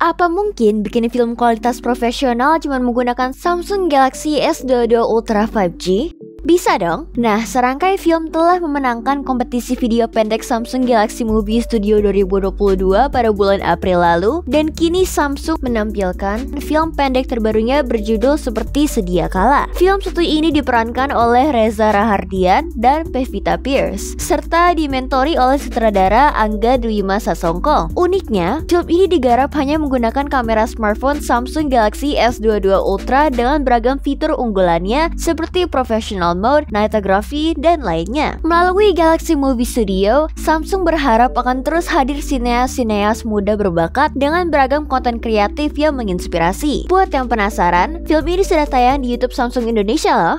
Apa mungkin bikin film kualitas profesional cuma menggunakan Samsung Galaxy S22 Ultra 5G? Bisa dong? Nah, serangkai film telah memenangkan kompetisi video pendek Samsung Galaxy Movie Studio 2022 pada bulan April lalu dan kini Samsung menampilkan film pendek terbarunya berjudul Seperti Sedia Kala. Film satu ini diperankan oleh Reza Rahardian dan Pevita Pierce serta dimentori oleh sutradara Angga Dwima Sasongko. Uniknya, film ini digarap hanya menggunakan kamera smartphone Samsung Galaxy S22 Ultra dengan beragam fitur unggulannya seperti professional cinemational mode, nightography, dan lainnya. Melalui Galaxy Movie Studio, Samsung berharap akan terus hadir sineas-sineas muda berbakat dengan beragam konten kreatif yang menginspirasi. Buat yang penasaran, film ini sudah tayang di YouTube Samsung Indonesia loh.